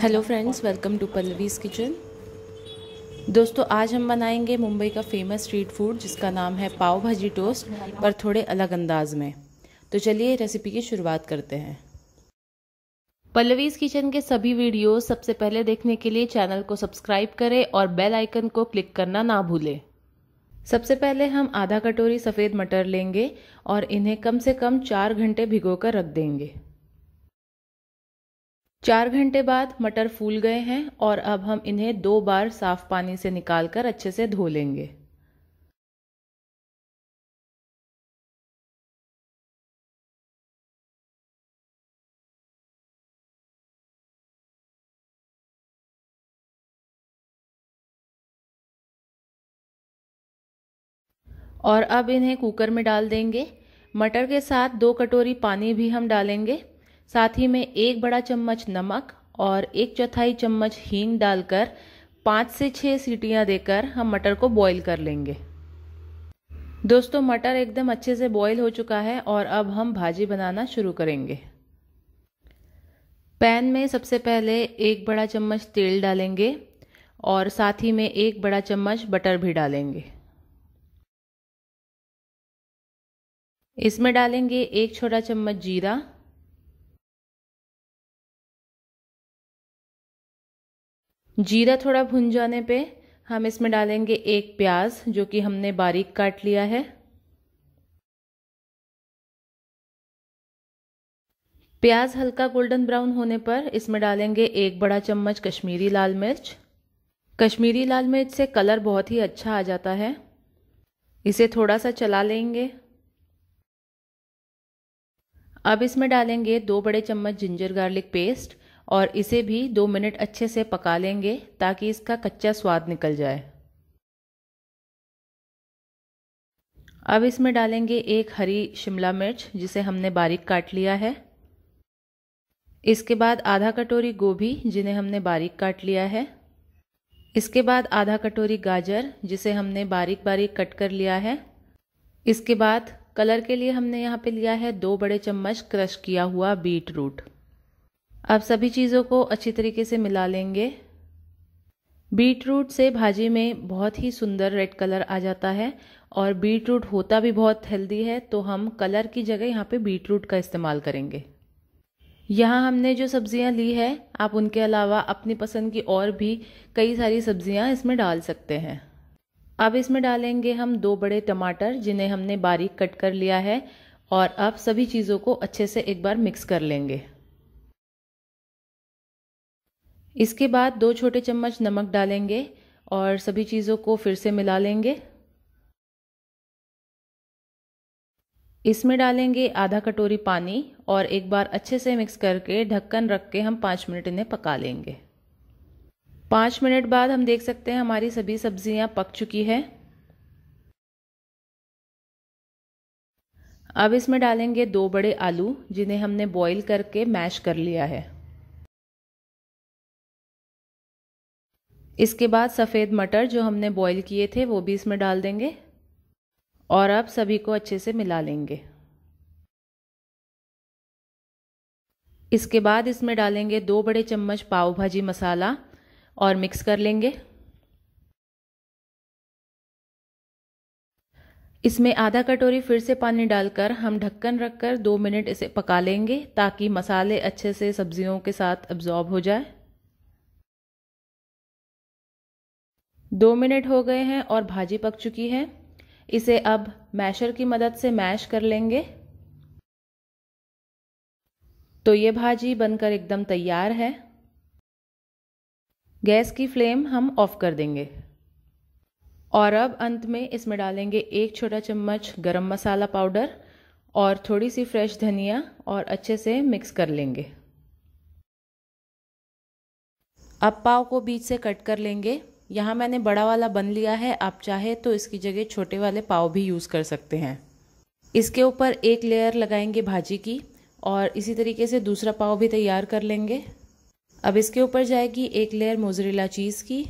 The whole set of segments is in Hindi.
hello friends welcome to Pallavi's kitchen दोस्तों आज हम बनाएंगे मुंबई का फेमस स्ट्रीट फूड जिसका नाम है पाव भाजी टोस्ट पर थोड़े अलग अंदाज में तो चलिए रेसिपी की शुरुआत करते हैं पल्लवीज़ किचन के सभी वीडियोस सबसे पहले देखने के लिए चैनल को सब्सक्राइब करें और बेल आइकन को क्लिक करना ना भूलें सबसे पहले हम आधा कटोरी सफ़ेद मटर लेंगे और इन्हें कम से कम चार घंटे भिगोकर रख देंगे चार घंटे बाद मटर फूल गए हैं और अब हम इन्हें दो बार साफ पानी से निकालकर अच्छे से धो लेंगे और अब इन्हें कुकर में डाल देंगे मटर के साथ दो कटोरी पानी भी हम डालेंगे साथ ही में एक बड़ा चम्मच नमक और एक चौथाई चम्मच हींग डालकर पाँच से छः सीटियाँ देकर हम मटर को बॉईल कर लेंगे दोस्तों मटर एकदम अच्छे से बॉईल हो चुका है और अब हम भाजी बनाना शुरू करेंगे पैन में सबसे पहले एक बड़ा चम्मच तेल डालेंगे और साथ ही में एक बड़ा चम्मच बटर भी डालेंगे इसमें डालेंगे एक छोटा चम्मच जीरा जीरा थोड़ा भुन जाने पे हम इसमें डालेंगे एक प्याज जो कि हमने बारीक काट लिया है प्याज हल्का गोल्डन ब्राउन होने पर इसमें डालेंगे एक बड़ा चम्मच कश्मीरी लाल मिर्च कश्मीरी लाल मिर्च से कलर बहुत ही अच्छा आ जाता है इसे थोड़ा सा चला लेंगे अब इसमें डालेंगे दो बड़े चम्मच जिंजर गार्लिक पेस्ट और इसे भी दो मिनट अच्छे से पका लेंगे ताकि इसका कच्चा स्वाद निकल जाए अब इसमें डालेंगे एक हरी शिमला मिर्च जिसे हमने बारीक काट लिया है इसके बाद आधा कटोरी गोभी जिन्हें हमने बारीक काट लिया है इसके बाद आधा कटोरी गाजर जिसे हमने बारीक बारीक कट कर लिया है इसके बाद कलर के लिए हमने यहाँ पे लिया है दो बड़े चम्मच क्रश किया हुआ बीट रूट अब सभी चीज़ों को अच्छी तरीके से मिला लेंगे बीट रूट से भाजी में बहुत ही सुंदर रेड कलर आ जाता है और बीट रूट होता भी बहुत हेल्दी है तो हम कलर की जगह यहाँ पे बीट रूट का इस्तेमाल करेंगे यहाँ हमने जो सब्जियाँ ली है आप उनके अलावा अपनी पसंद की और भी कई सारी सब्जियाँ इसमें डाल सकते हैं अब इसमें डालेंगे हम दो बड़े टमाटर जिन्हें हमने बारीक कट कर लिया है और अब सभी चीज़ों को अच्छे से एक बार मिक्स कर लेंगे इसके बाद दो छोटे चम्मच नमक डालेंगे और सभी चीज़ों को फिर से मिला लेंगे इसमें डालेंगे आधा कटोरी पानी और एक बार अच्छे से मिक्स करके ढक्कन रख के हम पाँच मिनट इन्हें पका लेंगे पाँच मिनट बाद हम देख सकते हैं हमारी सभी सब्जियां पक चुकी है अब इसमें डालेंगे दो बड़े आलू जिन्हें हमने बॉईल करके मैश कर लिया है इसके बाद सफ़ेद मटर जो हमने बॉईल किए थे वो भी इसमें डाल देंगे और अब सभी को अच्छे से मिला लेंगे इसके बाद इसमें डालेंगे दो बड़े चम्मच पाव भाजी मसाला और मिक्स कर लेंगे इसमें आधा कटोरी फिर से पानी डालकर हम ढक्कन रखकर दो मिनट इसे पका लेंगे ताकि मसाले अच्छे से सब्जियों के साथ अब्जॉर्ब हो जाए दो मिनट हो गए हैं और भाजी पक चुकी है इसे अब मैशर की मदद से मैश कर लेंगे तो ये भाजी बनकर एकदम तैयार है गैस की फ्लेम हम ऑफ कर देंगे और अब अंत में इसमें डालेंगे एक छोटा चम्मच गरम मसाला पाउडर और थोड़ी सी फ्रेश धनिया और अच्छे से मिक्स कर लेंगे अब पाव को बीच से कट कर लेंगे यहाँ मैंने बड़ा वाला बन लिया है आप चाहे तो इसकी जगह छोटे वाले पाव भी यूज़ कर सकते हैं इसके ऊपर एक लेयर लगाएंगे भाजी की और इसी तरीके से दूसरा पाव भी तैयार कर लेंगे अब इसके ऊपर जाएगी एक लेयर मोजरेला चीज़ की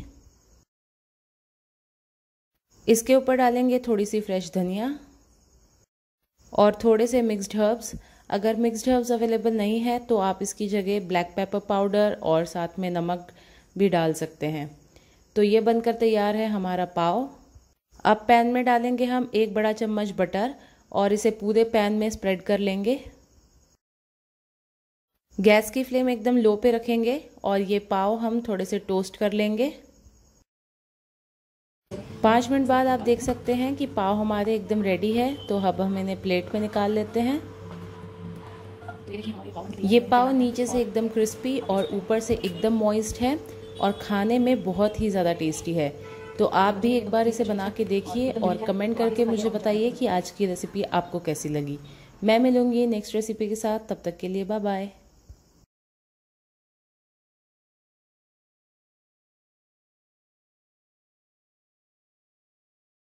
इसके ऊपर डालेंगे थोड़ी सी फ्रेश धनिया और थोड़े से मिक्स्ड हर्ब्स अगर मिक्स्ड हर्ब्स अवेलेबल नहीं है तो आप इसकी जगह ब्लैक पेपर पाउडर और साथ में नमक भी डाल सकते हैं तो ये बनकर तैयार है हमारा पाव अब पैन में डालेंगे हम एक बड़ा चम्मच बटर और इसे पूरे पैन में स्प्रेड कर लेंगे गैस की फ्लेम एकदम लो पे रखेंगे और ये पाव हम थोड़े से टोस्ट कर लेंगे पाँच मिनट बाद आप देख सकते हैं कि पाव हमारे एकदम रेडी है तो अब हम इन्हें प्लेट में निकाल लेते हैं ये पाव नीचे से एकदम क्रिस्पी और ऊपर से एकदम मॉइस्ट है और खाने में बहुत ही ज़्यादा टेस्टी है तो आप भी एक बार इसे बना के देखिए और कमेंट करके मुझे बताइए कि आज की रेसिपी आपको कैसी लगी मैं मिलूंगी नेक्स्ट रेसिपी के साथ तब तक के लिए बाय बाय